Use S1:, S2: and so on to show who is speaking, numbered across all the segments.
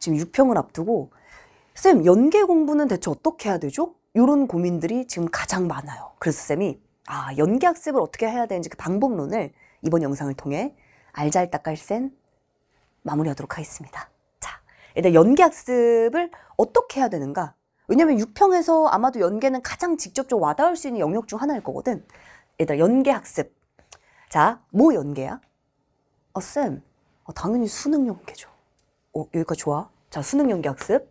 S1: 지금 6평을 앞두고 쌤 연계 공부는 대체 어떻게 해야 되죠? 이런 고민들이 지금 가장 많아요. 그래서 쌤이 아 연계 학습을 어떻게 해야 되는지 그 방법론을 이번 영상을 통해 알잘딱깔센 마무리하도록 하겠습니다. 자, 일단 연계 학습을 어떻게 해야 되는가? 왜냐면 6평에서 아마도 연계는 가장 직접적으로 와닿을 수 있는 영역 중 하나일 거거든. 일단 연계 학습. 자, 뭐 연계야? 어, 쌤. 어, 당연히 수능 연계죠. 어, 여기까지 좋아. 자, 수능 연기학습.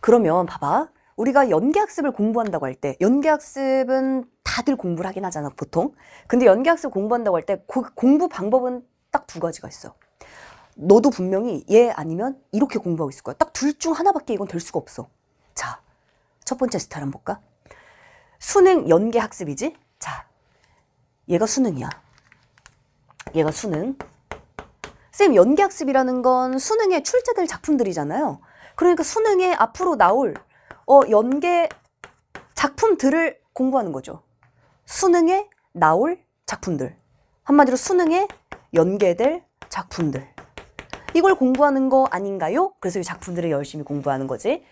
S1: 그러면 봐봐. 우리가 연기학습을 공부한다고 할 때 연기학습은 다들 공부를 하긴 하잖아 보통 근데 연기학습 공부한다고 할 때 공부 방법은 딱 두 가지가 있어 너도 분명히 얘 예, 아니면 이렇게 공부하고 있을 거야 딱 둘 중 하나밖에 이건 될 수가 없어 자 첫 번째 스타일 한번 볼까 수능 연계학습이지자 얘가 수능이야 얘가 수능 선생님 연기학습이라는 건 수능에 출제될 작품들이잖아요. 그러니까 수능에 앞으로 나올 어, 연계 작품들을 공부하는 거죠. 수능에 나올 작품들. 한마디로 수능에 연계될 작품들. 이걸 공부하는 거 아닌가요? 그래서 이 작품들을 열심히 공부하는 거지.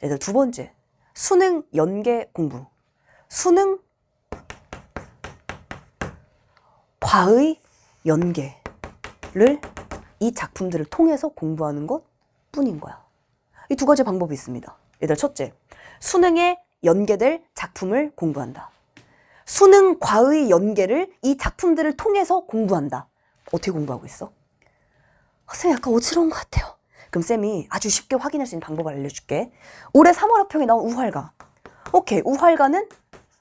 S1: 네, 두 번째, 수능 연계 공부. 수능 과의 연계를 이 작품들을 통해서 공부하는 것 뿐인 거야. 이 두 가지 방법이 있습니다. 얘들 첫째, 수능에 연계될 작품을 공부한다. 수능과의 연계를 이 작품들을 통해서 공부한다. 어떻게 공부하고 있어? 선생님 아, 약간 어지러운 것 같아요. 그럼 쌤이 아주 쉽게 확인할 수 있는 방법을 알려줄게. 올해 3월 합평이 나온 우활가. 오케이, 우활가는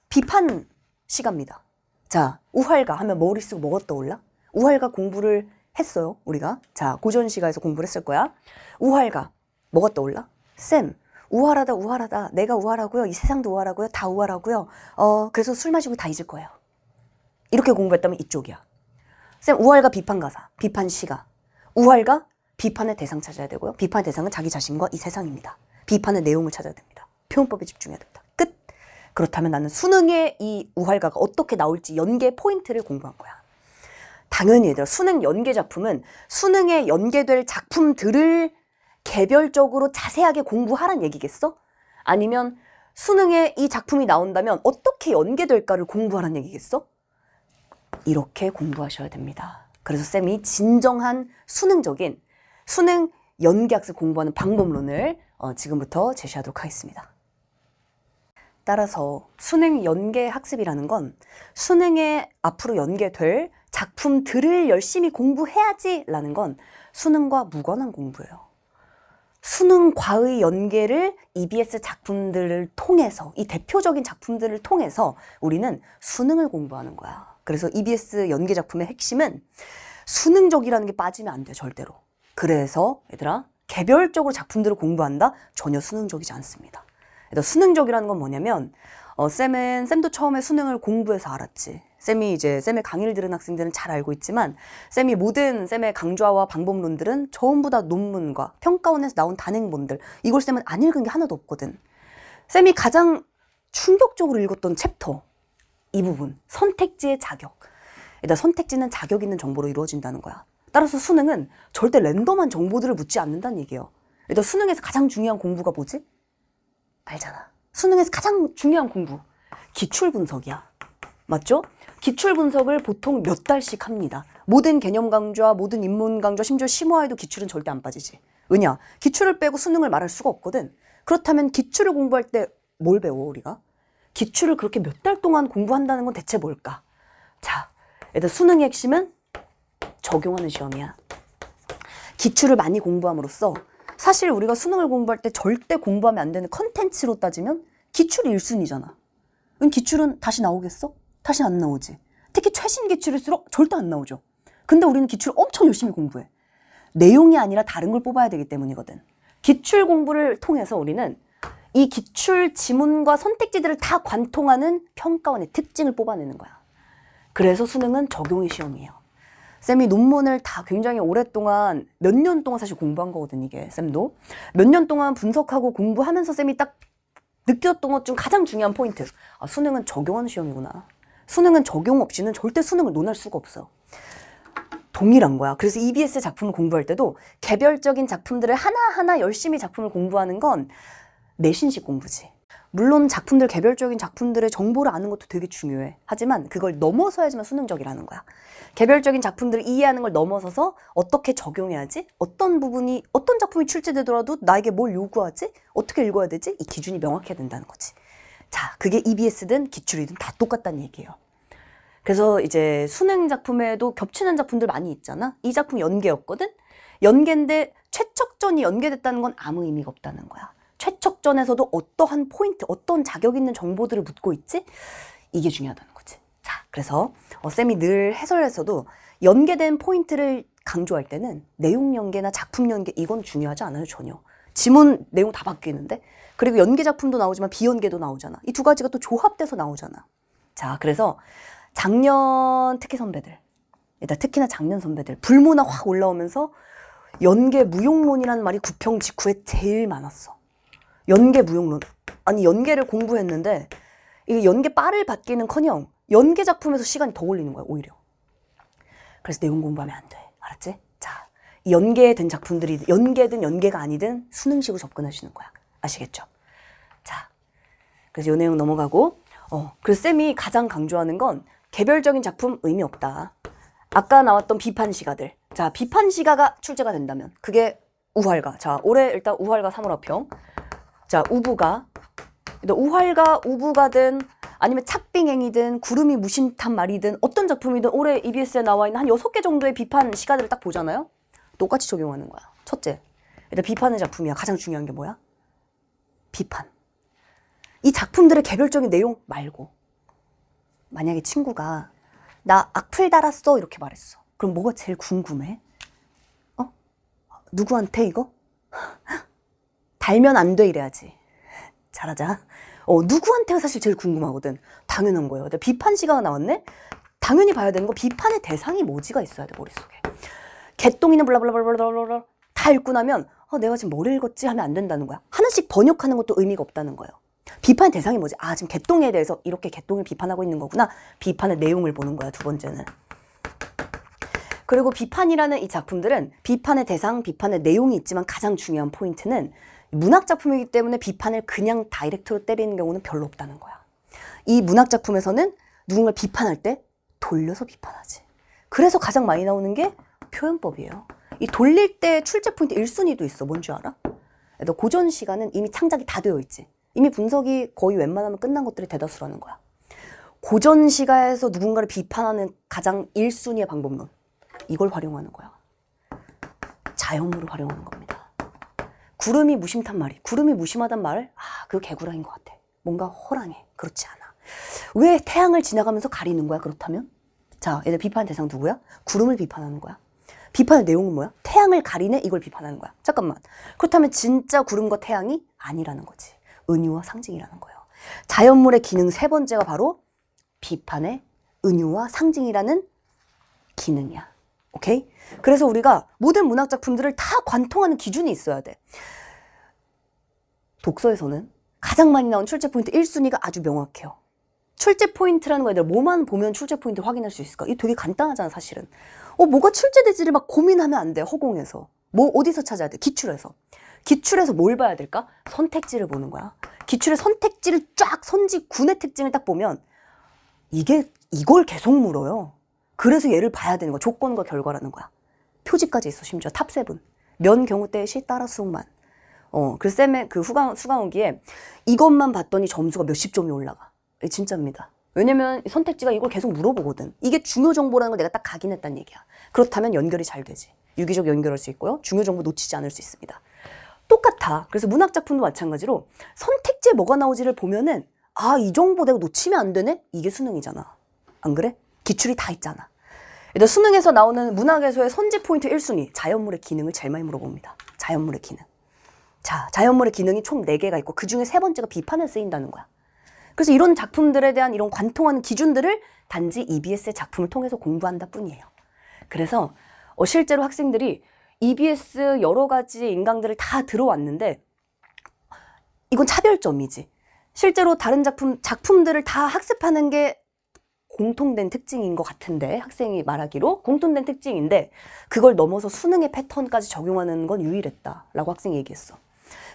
S1: 비판 시가입니다 자, 우활가 하면 머릿속 뭐가 떠올라? 우활가 공부를 했어요 우리가 자 고전시가에서 공부를 했을 거야 우활가 뭐가 떠올라? 쌤 우활하다 우활하다 내가 우활하고요 이 세상도 우활하고요 다 우활하고요 어 그래서 술 마시고 다 잊을 거예요 이렇게 공부했다면 이쪽이야 쌤 우활과 비판가사 비판시가 우활가 비판의 대상 찾아야 되고요 비판의 대상은 자기 자신과 이 세상입니다 비판의 내용을 찾아야 됩니다 표현법에 집중해야 됩니다 끝 그렇다면 나는 수능에이 우활가가 어떻게 나올지 연계 포인트를 공부한 거야 당연히 들 수능 연계 작품은 수능에 연계될 작품들을 개별적으로 자세하게 공부하란 얘기겠어? 아니면 수능에 이 작품이 나온다면 어떻게 연계될까를 공부하란 얘기겠어? 이렇게 공부하셔야 됩니다. 그래서 쌤이 진정한 수능적인 수능 연계학습 공부하는 방법론을 어, 지금부터 제시하도록 하겠습니다. 따라서 수능 연계 학습이라는 건 수능에 앞으로 연계될 작품들을 열심히 공부해야지 라는 건 수능과 무관한 공부예요. 수능과의 연계를 EBS 작품들을 통해서, 이 대표적인 작품들을 통해서 우리는 수능을 공부하는 거야. 그래서 EBS 연계 작품의 핵심은 수능적이라는 게 빠지면 안 돼, 절대로. 그래서 얘들아, 개별적으로 작품들을 공부한다? 전혀 수능적이지 않습니다. 수능적이라는 건 뭐냐면 어, 쌤은 쌤도 처음에 수능을 공부해서 알았지. 쌤이 이제 쌤의 강의를 들은 학생들은 잘 알고 있지만 쌤이 모든 쌤의 강좌와 방법론들은 전부 다 논문과 평가원에서 나온 단행본들 이걸 쌤은 안 읽은 게 하나도 없거든. 쌤이 가장 충격적으로 읽었던 챕터 이 부분 선택지의 자격. 일단 선택지는 자격 있는 정보로 이루어진다는 거야. 따라서 수능은 절대 랜덤한 정보들을 묻지 않는다는 얘기예요. 일단 수능에서 가장 중요한 공부가 뭐지? 알잖아. 수능에서 가장 중요한 공부 기출 분석이야. 맞죠? 기출 분석을 보통 몇 달씩 합니다. 모든 개념 강좌, 모든 입문 강좌, 심지어 심화에도 기출은 절대 안 빠지지. 왜냐? 기출을 빼고 수능을 말할 수가 없거든. 그렇다면 기출을 공부할 때 뭘 배워 우리가? 기출을 그렇게 몇 달 동안 공부한다는 건 대체 뭘까? 자, 일단 수능의 핵심은 적용하는 시험이야. 기출을 많이 공부함으로써 사실 우리가 수능을 공부할 때 절대 공부하면 안 되는 컨텐츠로 따지면 기출이 1순위잖아. 기출은 다시 나오겠어? 다시 안 나오지. 특히 최신 기출일수록 절대 안 나오죠. 근데 우리는 기출 엄청 열심히 공부해. 내용이 아니라 다른 걸 뽑아야 되기 때문이거든. 기출 공부를 통해서 우리는 이 기출 지문과 선택지들을 다 관통하는 평가원의 특징을 뽑아내는 거야. 그래서 수능은 적용의 시험이에요. 쌤이 논문을 다 굉장히 오랫동안 몇 년 동안 사실 공부한 거거든 이게 쌤도 몇 년 동안 분석하고 공부하면서 쌤이 딱 느꼈던 것 중 가장 중요한 포인트 아 수능은 적용하는 시험이구나 수능은 적용 없이는 절대 수능을 논할 수가 없어. 동일한 거야. 그래서 EBS 작품을 공부할 때도 개별적인 작품들을 하나하나 열심히 작품을 공부하는 건 내신식 공부지. 물론 작품들 개별적인 작품들의 정보를 아는 것도 되게 중요해. 하지만 그걸 넘어서야지만 수능적이라는 거야. 개별적인 작품들을 이해하는 걸 넘어서서 어떻게 적용해야지? 어떤 부분이 어떤 작품이 출제되더라도 나에게 뭘 요구하지? 어떻게 읽어야 되지? 이 기준이 명확해야 된다는 거지. 자, 그게 EBS든 기출이든 다 똑같다는 얘기예요. 그래서 이제 수능 작품에도 겹치는 작품들 많이 있잖아. 이 작품 연계였거든. 연계인데 최척전이 연계됐다는 건 아무 의미가 없다는 거야. 최척전에서도 어떠한 포인트, 어떤 자격 있는 정보들을 묻고 있지? 이게 중요하다는 거지. 자, 그래서 어, 쌤이 늘 해설에서도 연계된 포인트를 강조할 때는 내용 연계나 작품 연계 이건 중요하지 않아요 전혀. 지문 내용 다 바뀌는데 그리고 연계 작품도 나오지만 비연계도 나오잖아. 이 두 가지가 또 조합돼서 나오잖아. 자, 그래서 작년 특히 선배들, 일단 특히나 작년 선배들 불문화 확 올라오면서 연계 무용론이라는 말이 구평 직후에 제일 많았어. 연계 무용론. 아니 연계를 공부했는데 이게 연계 빠를 받기는커녕 연계 작품에서 시간이 더 걸리는 거야 오히려. 그래서 내용 공부하면 안 돼. 알았지? 자, 연계된 작품들이 연계든 연계가 아니든 수능식으로 접근하시는 거야. 아시겠죠? 자, 그래서 요 내용 넘어가고, 어, 그 쌤이 가장 강조하는 건 개별적인 작품 의미 없다. 아까 나왔던 비판 시가들. 자, 비판 시가가 출제가 된다면 그게 우활가. 자, 올해 일단 우활가 사물화평. 자, 우부가. 그러니까 우활가, 우부가든 아니면 착빙행이든 구름이 무심탄 말이든 어떤 작품이든 올해 EBS에 나와 있는 한 여섯 개 정도의 비판 시가들을 딱 보잖아요. 똑같이 적용하는 거야. 첫째, 일단 비판의 작품이야. 가장 중요한 게 뭐야? 비판. 이 작품들의 개별적인 내용 말고. 만약에 친구가 나 악플 달았어 이렇게 말했어. 그럼 뭐가 제일 궁금해? 어? 누구한테 이거? 달면 안 돼 이래야지. 잘하자. 어, 누구한테가 사실 제일 궁금하거든. 당연한 거예요. 비판 시간 나왔네? 당연히 봐야 되는 거 비판의 대상이 뭐지가 있어야 돼, 머릿속에. 개똥이는 블라블라블라블라 다 읽고 나면 어, 내가 지금 뭘 읽었지 하면 안 된다는 거야. 하나씩 번역하는 것도 의미가 없다는 거예요. 비판 대상이 뭐지? 아, 지금 개똥에 대해서 이렇게 개똥을 비판하고 있는 거구나. 비판의 내용을 보는 거야, 두 번째는. 그리고 비판이라는 이 작품들은 비판의 대상, 비판의 내용이 있지만 가장 중요한 포인트는 문학 작품이기 때문에 비판을 그냥 다이렉트로 때리는 경우는 별로 없다는 거야. 이 문학 작품에서는 누군가 비판할 때 돌려서 비판하지. 그래서 가장 많이 나오는 게 표현법이에요. 이 돌릴 때 출제 포인트 1순위도 있어. 뭔지 알아? 너 고전 시간은 이미 창작이 다 되어 있지. 이미 분석이 거의 웬만하면 끝난 것들이 대다수라는 거야. 고전 시가에서 누군가를 비판하는 가장 1순위의 방법론. 이걸 활용하는 거야. 자연물을 활용하는 겁니다. 구름이 무심탄 말이. 구름이 무심하단 말, 아, 그 개구라인 것 같아. 뭔가 허랑해. 그렇지 않아. 왜 태양을 지나가면서 가리는 거야, 그렇다면? 자, 얘들 비판 대상 누구야? 구름을 비판하는 거야. 비판의 내용은 뭐야? 태양을 가리네? 이걸 비판하는 거야. 잠깐만. 그렇다면 진짜 구름과 태양이 아니라는 거지. 은유와 상징이라는 거예요. 자연물의 기능 세 번째가 바로 비판의 은유와 상징이라는 기능이야. 오케이? 그래서 우리가 모든 문학 작품들을 다 관통하는 기준이 있어야 돼. 독서에서는 가장 많이 나온 출제 포인트 1순위가 아주 명확해요. 출제 포인트라는 거에 대해 뭐만 보면 출제 포인트 확인할 수 있을까? 이게 되게 간단하잖아 사실은. 어 뭐가 출제되지를 막 고민하면 안 돼 허공에서. 뭐 어디서 찾아야 돼? 기출에서. 기출에서 뭘 봐야 될까? 선택지를 보는 거야. 기출의 선택지를 쫙 선지 군의 특징을 딱 보면 이게 이걸 계속 물어요. 그래서 얘를 봐야 되는 거야. 조건과 결과라는 거야. 표지까지 있어 심지어 탑 세븐. 면 경우 때시 따라 수학만. 어, 그 쌤의 그 후강 수강후기에 이것만 봤더니 점수가 몇십 점이 올라가. 예, 진짜입니다. 왜냐면 선택지가 이걸 계속 물어보거든. 이게 중요 정보라는 걸 내가 딱각인했다는 얘기야. 그렇다면 연결이 잘 되지. 유기적 연결할 수 있고요. 중요 정보 놓치지 않을 수 있습니다. 똑같아. 그래서 문학 작품도 마찬가지로 선택지에 뭐가 나오지를 보면은 아, 이 정보 내가 놓치면 안 되네? 이게 수능이잖아. 안 그래? 기출이 다 있잖아. 일단 수능에서 나오는 문학에서의 선제 포인트 1순위, 자연물의 기능을 제일 많이 물어봅니다. 자연물의 기능. 자, 자연물의 기능이 총 4개가 있고 그 중에 세 번째가 비판에 쓰인다는 거야. 그래서 이런 작품들에 대한 이런 관통하는 기준들을 단지 EBS의 작품을 통해서 공부한다 뿐이에요. 그래서 어, 실제로 학생들이 EBS 여러 가지 인강들을 다 들어왔는데 이건 차별점이지. 실제로 다른 작품 작품들을 다 학습하는 게 공통된 특징인 것 같은데 학생이 말하기로 공통된 특징인데 그걸 넘어서 수능의 패턴까지 적용하는 건 유일했다라고 학생이 얘기했어.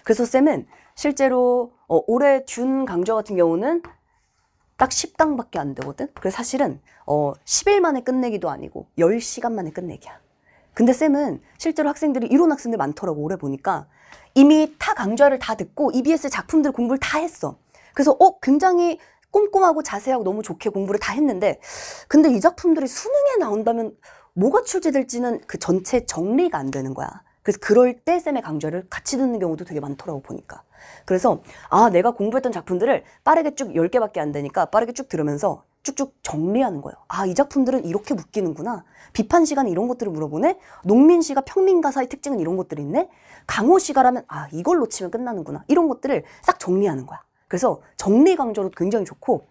S1: 그래서 쌤은 실제로 어, 올해 준 강좌 같은 경우는 딱 10강밖에 안 되거든? 그래서 사실은 어, 10일 만에 끝내기도 아니고 10시간 만에 끝내기야. 근데 쌤은 실제로 학생들이 이론 학생들 많더라고 올해 보니까 이미 타 강좌를 다 듣고 EBS 작품들 공부를 다 했어. 그래서 어 굉장히 꼼꼼하고 자세하고 너무 좋게 공부를 다 했는데 근데 이 작품들이 수능에 나온다면 뭐가 출제될지는 그 전체 정리가 안 되는 거야. 그래서 그럴 때 쌤의 강좌를 같이 듣는 경우도 되게 많더라고 보니까. 그래서 아 내가 공부했던 작품들을 빠르게 쭉 10개밖에 안 되니까 빠르게 쭉 들으면서 쭉쭉 정리하는 거예요. 아, 이 작품들은 이렇게 묶이는구나. 비판 시간 이런 것들을 물어보네. 농민 시가 평민 가사의 특징은 이런 것들이 있네. 강호 시가라면 아, 이걸 놓치면 끝나는구나. 이런 것들을 싹 정리하는 거야. 그래서 정리 강조로 굉장히 좋고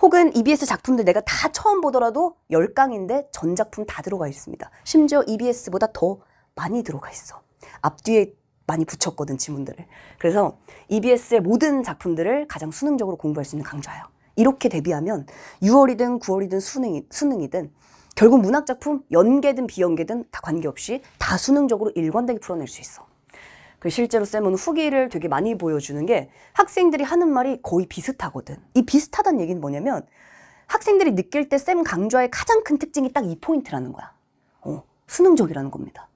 S1: 혹은 EBS 작품들 내가 다 처음 보더라도 열강인데 전 작품 다 들어가 있습니다. 심지어 EBS보다 더 많이 들어가 있어. 앞뒤에 많이 붙였거든 지문들을. 그래서 EBS의 모든 작품들을 가장 수능적으로 공부할 수 있는 강좌예요. 이렇게 대비하면 6월이든 9월이든 수능이, 수능이든 결국 문학 작품 연계든 비연계든 다 관계없이 다 수능적으로 일관되게 풀어낼 수 있어. 그 실제로 쌤은 후기를 되게 많이 보여주는 게 학생들이 하는 말이 거의 비슷하거든. 이 비슷하다는 얘기는 뭐냐면 학생들이 느낄 때 쌤 강좌의 가장 큰 특징이 딱 이 포인트라는 거야. 어, 수능적이라는 겁니다.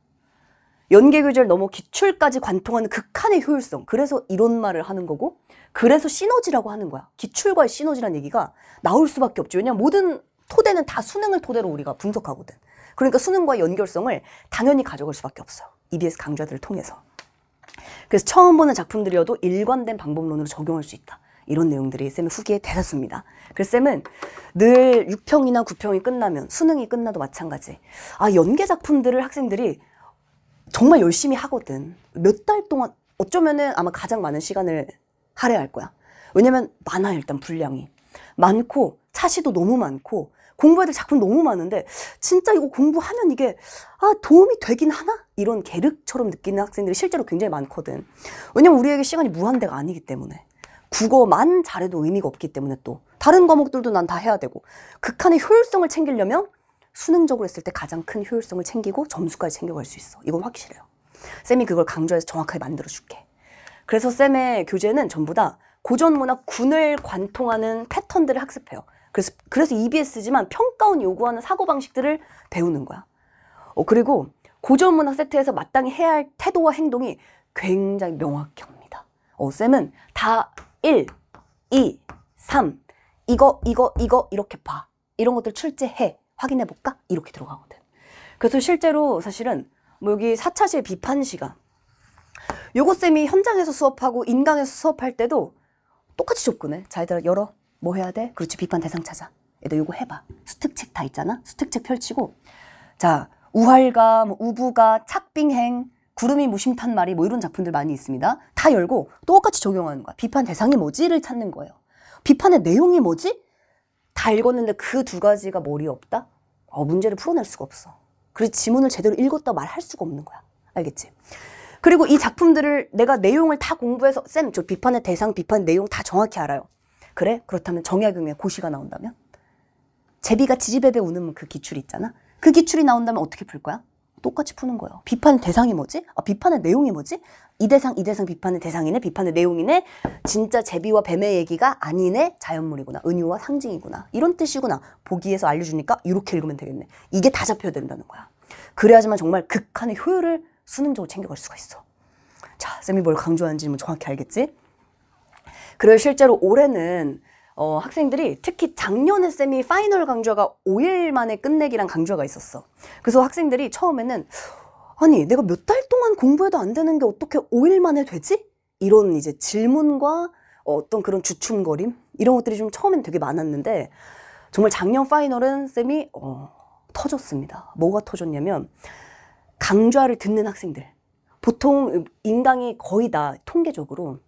S1: 연계규를 넘어 기출까지 관통하는 극한의 효율성. 그래서 이런 말을 하는 거고 그래서 시너지라고 하는 거야. 기출과의 시너지란 얘기가 나올 수밖에 없죠 왜냐 면 모든 토대는 다 수능을 토대로 우리가 분석하거든. 그러니까 수능과 연결성을 당연히 가져갈 수밖에 없어요. EBS 강좌들을 통해서. 그래서 처음 보는 작품들이어도 일관된 방법론으로 적용할 수 있다. 이런 내용들이 쌤의 후기에 대다수입니다. 그래서 쌤은 늘 6평이나 9평이 끝나면 수능이 끝나도 마찬가지. 아 연계 작품들을 학생들이 정말 열심히 하거든. 몇 달 동안 어쩌면은 아마 가장 많은 시간을 할애할 거야. 왜냐면 많아 일단 분량이. 많고 차시도 너무 많고 공부해야 될 작품 너무 많은데 진짜 이거 공부하면 이게 아 도움이 되긴 하나? 이런 계륵처럼 느끼는 학생들이 실제로 굉장히 많거든. 왜냐면 우리에게 시간이 무한대가 아니기 때문에. 국어만 잘해도 의미가 없기 때문에 또 다른 과목들도 난 다 해야 되고 극한의 효율성을 챙기려면 수능적으로 했을 때 가장 큰 효율성을 챙기고 점수까지 챙겨갈 수 있어. 이건 확실해요. 쌤이 그걸 강조해서 정확하게 만들어줄게. 그래서 쌤의 교재는 전부 다 고전 문학 군을 관통하는 패턴들을 학습해요. 그래서, 그래서 EBS지만 평가원 요구하는 사고방식들을 배우는 거야. 어, 그리고 고전 문학 세트에서 마땅히 해야 할 태도와 행동이 굉장히 명확히 합니다. 어, 쌤은 다 1, 2, 3, 이거, 이거, 이거, 이렇게 봐. 이런 것들 출제해. 확인해 볼까? 이렇게 들어가거든. 그래서 실제로 사실은 뭐 여기 4차시의 비판 시간 요거쌤이 현장에서 수업하고 인강에서 수업할 때도 똑같이 접근해. 자, 얘들아, 열어. 뭐 해야 돼? 그렇지, 비판 대상 찾아. 얘들 요거 해봐. 수특책 다 있잖아? 수특책 펼치고. 자, 우활가, 뭐 우부가, 착빙행, 구름이 무심탄 말이 뭐 이런 작품들 많이 있습니다. 다 열고 똑같이 적용하는 거야. 비판 대상이 뭐지를 찾는 거예요. 비판의 내용이 뭐지? 다 읽었는데 그 두 가지가 머리에 없다? 어, 문제를 풀어낼 수가 없어. 그래서 지문을 제대로 읽었다 말할 수가 없는 거야. 알겠지? 그리고 이 작품들을 내가 내용을 다 공부해서 쌤, 저 비판의 대상, 비판 내용 다 정확히 알아요. 그래? 그렇다면 정약용의 고시가 나온다면? 제비가 지지배배 우는 그 기출이 있잖아? 그 기출이 나온다면 어떻게 풀 거야? 똑같이 푸는 거예요. 비판 의 대상이 뭐지? 아, 비판의 내용이 뭐지? 이 대상, 이 대상 비판의 대상이네, 비판의 내용이네, 진짜 제비와 뱀의 얘기가 아니네, 자연물이구나, 은유와 상징이구나, 이런 뜻이구나. 보기에서 알려주니까 이렇게 읽으면 되겠네. 이게 다 잡혀야 된다는 거야. 그래야지만 정말 극한의 효율을 수능적으로 챙겨갈 수가 있어. 자, 쌤이 뭘 강조하는지 는 뭐 정확히 알겠지? 그래 실제로 올해는 어, 학생들이 특히 작년에 쌤이 파이널 강좌가 5일 만에 끝내기란 강좌가 있었어. 그래서 학생들이 처음에는 아니 내가 몇 달 동안 공부해도 안 되는 게 어떻게 5일 만에 되지? 이런 이제 질문과 어떤 그런 주춤거림 이런 것들이 좀 처음엔 되게 많았는데 정말 작년 파이널은 쌤이 어, 터졌습니다. 뭐가 터졌냐면 강좌를 듣는 학생들 보통 인강이 거의 다 통계적으로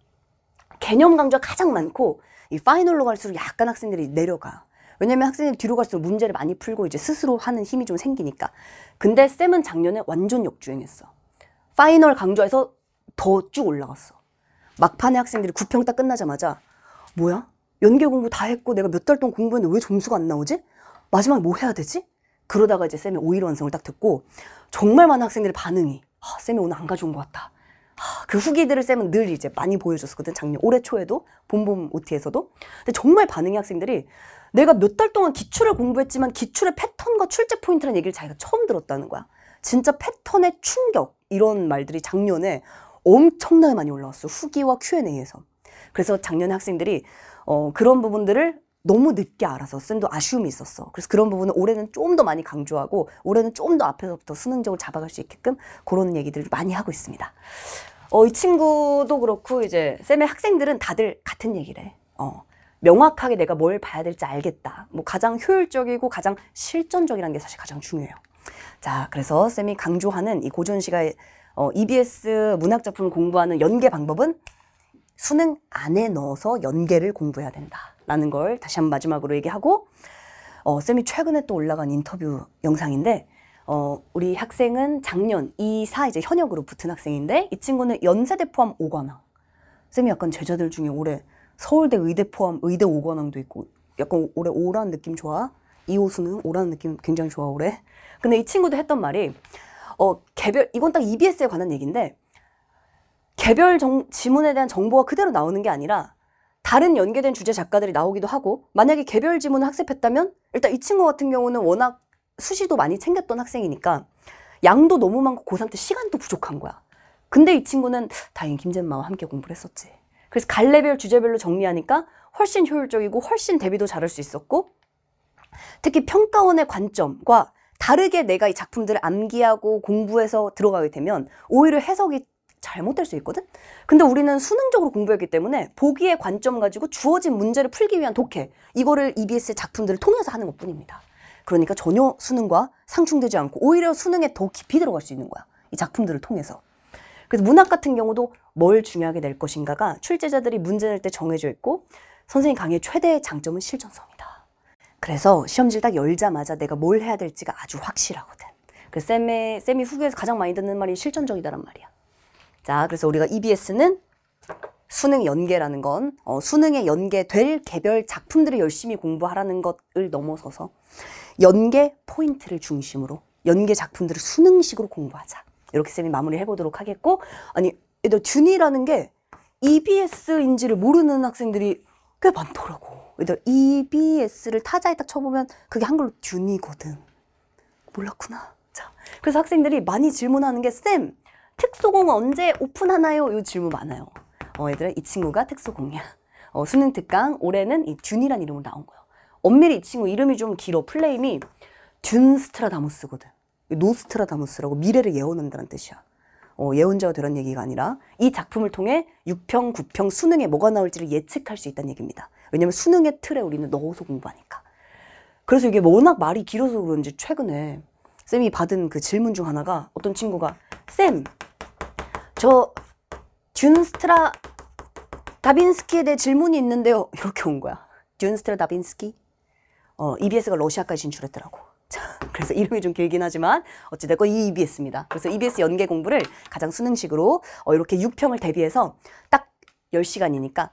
S1: 개념 강좌 가장 많고 이 파이널로 갈수록 약간 학생들이 내려가. 왜냐면 학생이 들 뒤로 갈수록 문제를 많이 풀고 이제 스스로 하는 힘이 좀 생기니까. 근데 쌤은 작년에 완전 역주행했어. 파이널 강조해서더 쭉 올라갔어. 막판에 학생들이 9평딱 끝나자마자 뭐야? 연계 공부 다 했고 내가 몇 달 동안 공부했는데 왜 점수가 안 나오지? 마지막에 뭐 해야 되지? 그러다가 이제 쌤의 오일 완성을 딱 듣고 정말 많은 학생들의 반응이 아, 쌤이 오늘 안 가져온 것 같다. 그 후기들을 쌤은 늘 이제 많이 보여줬었거든. 작년 올해 초에도 봄봄 OT에서도. 근데 정말 반응이 학생들이 내가 몇 달 동안 기출을 공부했지만 기출의 패턴과 출제 포인트라는 얘기를 자기가 처음 들었다는 거야. 진짜 패턴의 충격 이런 말들이 작년에 엄청나게 많이 올라왔어. 후기와 Q&A에서. 그래서 작년에 학생들이 어, 그런 부분들을 너무 늦게 알아서 쌤도 아쉬움이 있었어. 그래서 그런 부분은 올해는 좀 더 많이 강조하고 올해는 좀 더 앞에서부터 수능적으로 잡아갈 수 있게끔 그런 얘기들을 많이 하고 있습니다. 어, 이 친구도 그렇고 이제 쌤의 학생들은 다들 같은 얘기를 해. 어. 명확하게 내가 뭘 봐야 될지 알겠다. 뭐 가장 효율적이고 가장 실전적이라는 게 사실 가장 중요해요. 자, 그래서 쌤이 강조하는 이 고전 시가 어, EBS 문학 작품을 공부하는 연계 방법은 수능 안에 넣어서 연계를 공부해야 된다. 라는 걸 다시 한번 마지막으로 얘기하고 어, 쌤이 최근에 또 올라간 인터뷰 영상인데 어, 우리 학생은 작년 2, 4 이제 현역으로 붙은 학생인데 이 친구는 연세대 포함 5관왕 쌤이 약간 제자들 중에 올해 서울대 의대 포함 의대 5관왕도 있고 약간 올해 오라는 느낌 좋아 이호 수능 오라는 느낌 굉장히 좋아 올해 근데 이 친구도 했던 말이 어, 개별 이건 딱 EBS에 관한 얘기인데 개별 정, 지문에 대한 정보가 그대로 나오는 게 아니라 다른 연계된 주제 작가들이 나오기도 하고 만약에 개별 지문을 학습했다면 일단 이 친구 같은 경우는 워낙 수시도 많이 챙겼던 학생이니까 양도 너무 많고 고3 때 시간도 부족한 거야. 근데 이 친구는 다행히 김재마와 함께 공부를 했었지. 그래서 갈래별 주제별로 정리하니까 훨씬 효율적이고 훨씬 대비도 잘할 수 있었고 특히 평가원의 관점과 다르게 내가 이 작품들을 암기하고 공부해서 들어가게 되면 오히려 해석이 잘못될 수 있거든? 근데 우리는 수능적으로 공부했기 때문에 보기의 관점 가지고 주어진 문제를 풀기 위한 독해 이거를 EBS의 작품들을 통해서 하는 것뿐입니다. 그러니까 전혀 수능과 상충되지 않고 오히려 수능에 더 깊이 들어갈 수 있는 거야. 이 작품들을 통해서. 그래서 문학 같은 경우도 뭘 중요하게 낼 것인가가 출제자들이 문제 낼 때 정해져 있고 선생님 강의의 최대의 장점은 실전성이다. 그래서 시험지를딱 열자마자 내가 뭘 해야 될지가 아주 확실하거든. 그 쌤의 쌤이 후기에서 가장 많이 듣는 말이 실전적이다란 말이야. 자, 그래서 우리가 EBS는 수능 연계라는 건 어, 수능에 연계될 개별 작품들을 열심히 공부하라는 것을 넘어서서 연계 포인트를 중심으로 연계 작품들을 수능식으로 공부하자. 이렇게 쌤이 마무리 해보도록 하겠고 아니 너 듀니라는 게 EBS인지를 모르는 학생들이 꽤 많더라고. 얘들 EBS를 타자에 딱 쳐보면 그게 한글로 듀니거든. 몰랐구나. 자, 그래서 학생들이 많이 질문하는 게 쌤, 특수공 언제 오픈하나요? 이 질문 많아요. 어, 얘들아, 이 친구가 특수공이야 어, 수능 특강, 올해는 이 듄이란 이름으로 나온 거예요. 엄밀히 이 친구 이름이 좀 길어. 플레임이 듄 스트라다무스거든. 노스트라다무스라고 미래를 예언한다는 뜻이야. 어, 예언자가 되란 얘기가 아니라 이 작품을 통해 6평, 9평, 수능에 뭐가 나올지를 예측할 수 있다는 얘기입니다. 왜냐면 수능의 틀에 우리는 넣어서 공부하니까. 그래서 이게 워낙 말이 길어서 그런지 최근에 쌤이 받은 그 질문 중 하나가 어떤 친구가 쌤, 저준 스트라 다빈스키에 대해 질문이 있는데요. 이렇게 온 거야. 준 스트라 다빈스키? 어, EBS가 러시아까지 진출했더라고. 자, 그래서 이름이 좀 길긴 하지만 어찌됐건 이 EBS입니다. 그래서 EBS 연계 공부를 가장 수능식으로 어, 이렇게 6평을 대비해서 딱 10시간이니까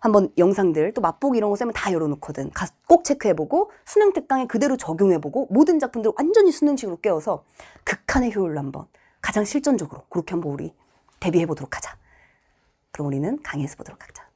S1: 한번 영상들 또 맛보기 이런 거 쌤은 다 열어놓거든. 가서 꼭 체크해보고 수능 특강에 그대로 적용해보고 모든 작품들 완전히 수능식으로 깨워서 극한의 효율로 한번 가장 실전적으로 그렇게 한번 우리 대비해 보도록 하자. 그럼 우리는 강의에서 보도록 하자.